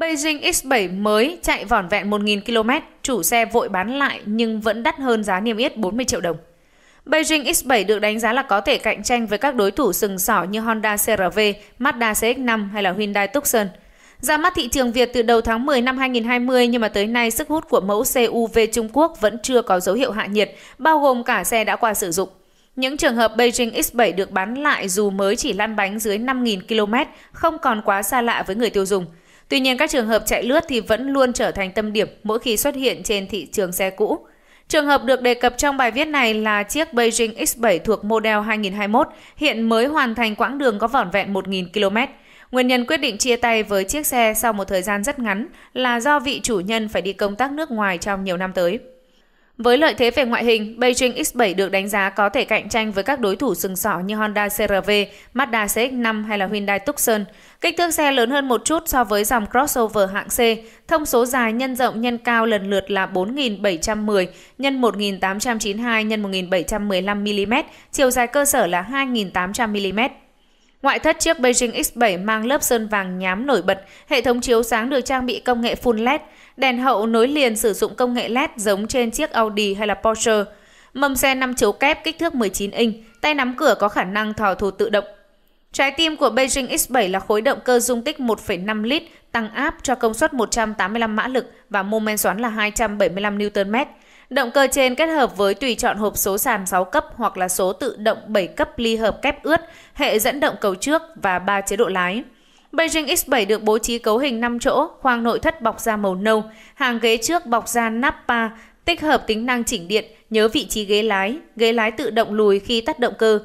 Beijing X7 mới chạy vỏn vẹn 1.000 km, chủ xe vội bán lại nhưng vẫn đắt hơn giá niêm yết 40 triệu đồng. Beijing X7 được đánh giá là có thể cạnh tranh với các đối thủ sừng sỏ như Honda CRV, Mazda CX-5 hay là Hyundai Tucson. Ra mắt thị trường Việt từ đầu tháng 10 năm 2020 nhưng mà tới nay sức hút của mẫu CUV Trung Quốc vẫn chưa có dấu hiệu hạ nhiệt, bao gồm cả xe đã qua sử dụng. Những trường hợp Beijing X7 được bán lại dù mới chỉ lăn bánh dưới 5.000 km, không còn quá xa lạ với người tiêu dùng – Tuy nhiên các trường hợp chạy lướt thì vẫn luôn trở thành tâm điểm mỗi khi xuất hiện trên thị trường xe cũ. Trường hợp được đề cập trong bài viết này là chiếc Beijing X7 thuộc model 2021 hiện mới hoàn thành quãng đường có vỏn vẹn 1.000 km. Nguyên nhân quyết định chia tay với chiếc xe sau một thời gian rất ngắn là do vị chủ nhân phải đi công tác nước ngoài trong nhiều năm tới. Với lợi thế về ngoại hình, Beijing X7 được đánh giá có thể cạnh tranh với các đối thủ sừng sỏ như Honda CRV, Mazda CX-5 hay là Hyundai Tucson. Kích thước xe lớn hơn một chút so với dòng crossover hạng C, thông số dài nhân rộng nhân cao lần lượt là 4.710 x 1.892 x 1.715 mm, chiều dài cơ sở là 2.800 mm. Ngoại thất chiếc Beijing X7 mang lớp sơn vàng nhám nổi bật, hệ thống chiếu sáng được trang bị công nghệ full LED, đèn hậu nối liền sử dụng công nghệ LED giống trên chiếc Audi hay là Porsche. Mâm xe 5 chấu kép kích thước 19 inch, tay nắm cửa có khả năng thò thủ tự động. Trái tim của Beijing X7 là khối động cơ dung tích 1,5 lít, tăng áp cho công suất 185 mã lực và mô men xoắn là 275 Nm. Động cơ trên kết hợp với tùy chọn hộp số sàn 6 cấp hoặc là số tự động 7 cấp ly hợp kép ướt, hệ dẫn động cầu trước và 3 chế độ lái. Beijing X7 được bố trí cấu hình 5 chỗ, khoang nội thất bọc da màu nâu, hàng ghế trước bọc da nappa, tích hợp tính năng chỉnh điện, nhớ vị trí ghế lái, ghế lái tự động lùi khi tắt động cơ.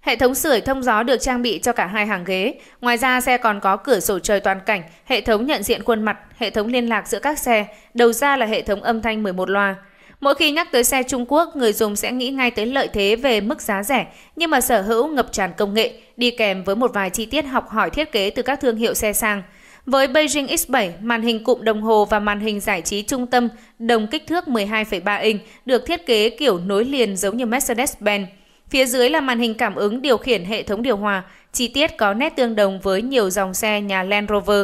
Hệ thống sưởi thông gió được trang bị cho cả hai hàng ghế. Ngoài ra xe còn có cửa sổ trời toàn cảnh, hệ thống nhận diện khuôn mặt, hệ thống liên lạc giữa các xe, đầu ra là hệ thống âm thanh 11 loa. Mỗi khi nhắc tới xe Trung Quốc, người dùng sẽ nghĩ ngay tới lợi thế về mức giá rẻ, nhưng mà sở hữu ngập tràn công nghệ, đi kèm với một vài chi tiết học hỏi thiết kế từ các thương hiệu xe sang. Với Beijing X7, màn hình cụm đồng hồ và màn hình giải trí trung tâm đồng kích thước 12,3 inch được thiết kế kiểu nối liền giống như Mercedes-Benz. Phía dưới là màn hình cảm ứng điều khiển hệ thống điều hòa, chi tiết có nét tương đồng với nhiều dòng xe nhà Land Rover.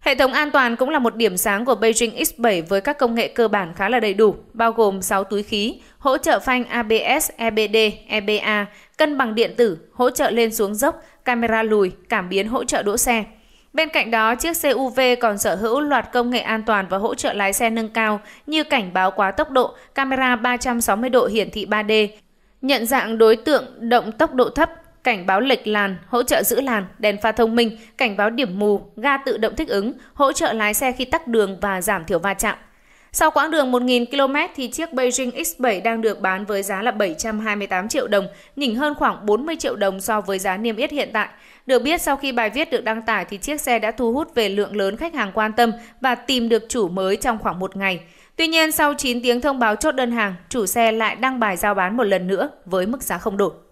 Hệ thống an toàn cũng là một điểm sáng của Beijing X7 với các công nghệ cơ bản khá là đầy đủ, bao gồm 6 túi khí, hỗ trợ phanh ABS, EBD, EBA, cân bằng điện tử, hỗ trợ lên xuống dốc, camera lùi, cảm biến hỗ trợ đỗ xe. Bên cạnh đó, chiếc CUV còn sở hữu loạt công nghệ an toàn và hỗ trợ lái xe nâng cao như cảnh báo quá tốc độ, camera 360 độ hiển thị 3D, nhận dạng đối tượng động tốc độ thấp, cảnh báo lệch làn, hỗ trợ giữ làn, đèn pha thông minh, cảnh báo điểm mù, ga tự động thích ứng, hỗ trợ lái xe khi tắc đường và giảm thiểu va chạm. Sau quãng đường 1.000 km thì chiếc Beijing X7 đang được bán với giá là 728 triệu đồng, nhỉnh hơn khoảng 40 triệu đồng so với giá niêm yết hiện tại. Được biết sau khi bài viết được đăng tải thì chiếc xe đã thu hút về lượng lớn khách hàng quan tâm và tìm được chủ mới trong khoảng một ngày. Tuy nhiên sau 9 tiếng thông báo chốt đơn hàng, chủ xe lại đăng bài giao bán một lần nữa với mức giá không đổi.